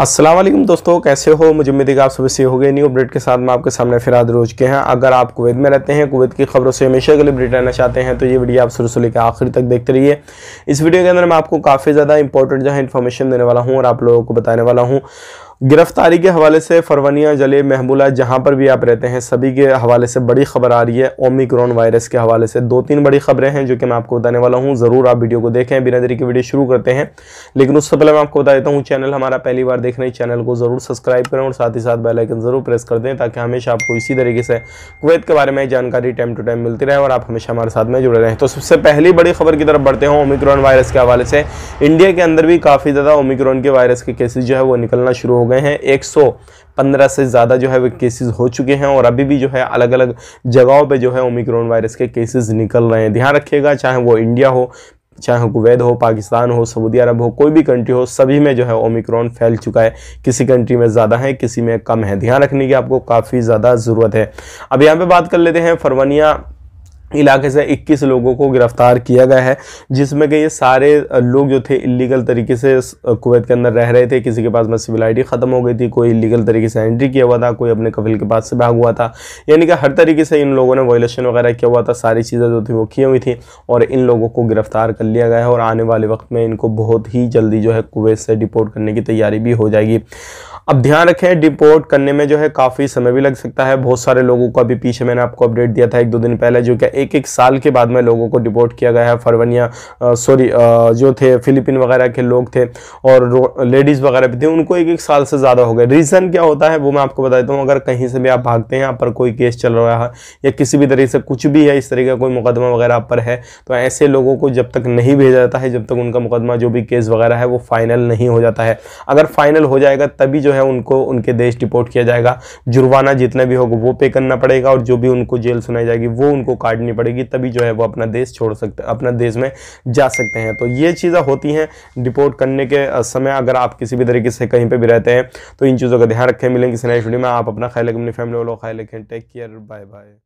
अस्सलाम वालेकुम दोस्तों कैसे हो मुझे उम्मीद है कि आप सुबह से हो गए न्यू अपडेट के साथ मैं आपके सामने फिराद रोज के हैं अगर आप कुवैत में रहते हैं कुवैत की खबरों से हमेशा के लिए अपडेट रहना चाहते हैं तो ये वीडियो आप शुरू से लेकर आखिर तक देखते रहिए इस वीडियो के अंदर मैं आपको काफ़ी ज़्यादा इंपॉर्टेंट जो है इन्फॉर्मेशन देने वाला हूँ और आप लोगों को बताने वाला हूँ गिरफ्तारी के हवाले से फरवनिया जले महमूला जहाँ पर भी आप रहते हैं सभी के हवाले से बड़ी खबर आ रही है ओमिक्रॉन वायरस के हवाले से दो तीन बड़ी खबरें हैं जो कि मैं आपको बताने वाला हूँ ज़रूर आप वीडियो को देखें बिना देरी की वीडियो शुरू करते हैं लेकिन उससे पहले मैं आपको बता देता हूँ चैनल हमारा पहली बार देख रहे हैं चैनल को ज़रूर सब्सक्राइब करें और साथ ही साथ बेलाइकन ज़रूर प्रेस कर दें ताकि हमेशा आपको इसी तरीके से कुवैत के बारे में जानकारी टाइम टू टाइम मिलती रहे और आप हमेशा हमारे साथ में जुड़े रहें तो सबसे पहली बड़ी खबर की तरफ बढ़ते हैं ओमिक्रॉन वायरस के हवाले से इंडिया के अंदर भी काफ़ी ज़्यादा ओमिक्रॉन के वायरस के केसेज जो है वो निकलना शुरू हो गए हैं 115 से ज़्यादा जो है वो केसेस हो चुके हैं और अभी भी जो है अलग अलग जगहों पे जो है ओमिक्रोन वायरस के केसेस निकल रहे हैं ध्यान रखिएगा चाहे वो इंडिया हो चाहे कुवैत हो पाकिस्तान हो सऊदी अरब हो कोई भी कंट्री हो सभी में जो है ओमिक्रॉन फैल चुका है किसी कंट्री में ज़्यादा है किसी में कम है ध्यान रखने की आपको काफ़ी ज़्यादा ज़रूरत है अब यहाँ पे बात कर लेते हैं फरवनिया इलाके से 21 लोगों को गिरफ्तार किया गया है जिसमें कि ये सारे लोग जो थे इलीगल तरीके से कुवैत के अंदर रह रहे थे किसी के पास में सिविल आईडी ख़त्म हो गई थी कोई इलीगल तरीके से एंट्री किया हुआ था कोई अपने कफिल के पास से भाग हुआ था यानी कि हर तरीके से इन लोगों ने वॉयलेशन वगैरह किया हुआ था सारी चीज़ें जो थी वो की हुई थी और इन लोगों को गिरफ्तार कर लिया गया है और आने वाले वक्त में इनको बहुत ही जल्दी जो है कुवैत से डिपोर्ट करने की तैयारी भी हो जाएगी अब ध्यान रखें डिपोर्ट करने में जो है काफ़ी समय भी लग सकता है बहुत सारे लोगों को अभी पीछे मैंने आपको अपडेट दिया था एक दो दिन पहले जो क्या एक एक साल के बाद में लोगों को डिपोर्ट किया गया है फरवनिया सॉरी जो थे फिलिपिन वगैरह के लोग थे और लेडीज़ वगैरह भी थे उनको एक एक साल से ज़्यादा हो गए रीज़न क्या होता है वो मैं आपको बता देता हूँ अगर कहीं से भी आप भागते हैं यहाँ पर कोई केस चल रहा है या किसी भी तरीके से कुछ भी है इस तरीके का कोई मुकदमा वगैरह आप पर है तो ऐसे लोगों को जब तक नहीं भेजा जाता है जब तक उनका मुकदमा जो भी केस वगैरह है वो फाइनल नहीं हो जाता है अगर फाइनल हो जाएगा तभी जो है उनको उनके देश डिपोर्ट किया जाएगा जुर्माना जितना भी होगा वो पे करना पड़ेगा और जो भी उनको जेल सुनाई जाएगी वो उनको काटनी पड़ेगी तभी जो है वो अपना देश छोड़ सकते अपना देश में जा सकते हैं तो ये चीज़ें होती हैं डिपोर्ट करने के समय अगर आप किसी भी तरीके से कहीं पर भी रहते हैं तो इन चीज़ों का ध्यान रखें मिलेंगे वीडियो में आप अपना ख्याल रखें अपनी फैमिली वालों ख्याल रखें टेक केयर बाय बाय